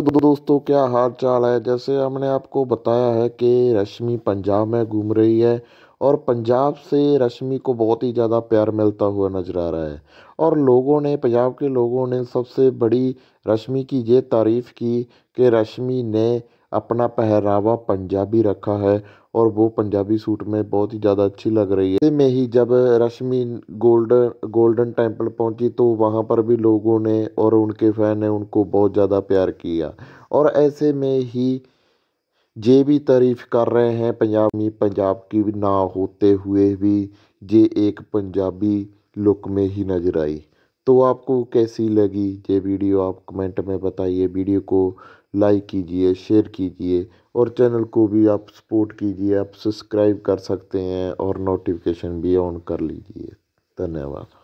दोस्तों क्या हाल चाल है जैसे हमने आपको बताया है कि रश्मि पंजाब में घूम रही है और पंजाब से रश्मि को बहुत ही ज़्यादा प्यार मिलता हुआ नज़र आ रहा है और लोगों ने पंजाब के लोगों ने सबसे बड़ी रश्मि की ये तारीफ़ की कि रश्मि ने अपना पहरावा पंजाबी रखा है और वो पंजाबी सूट में बहुत ही ज़्यादा अच्छी लग रही है ऐसे में ही जब रश्मि गोल्डन गोल्डन टेम्पल पहुंची तो वहाँ पर भी लोगों ने और उनके फैन ने उनको बहुत ज़्यादा प्यार किया और ऐसे में ही जे भी तारीफ़ कर रहे हैं पंजाबी पंजाब की ना होते हुए भी जे एक पंजाबी लुक में ही नजर आई तो आपको कैसी लगी ये वीडियो आप कमेंट में बताइए वीडियो को लाइक कीजिए शेयर कीजिए और चैनल को भी आप सपोर्ट कीजिए आप सब्सक्राइब कर सकते हैं और नोटिफिकेशन भी ऑन कर लीजिए धन्यवाद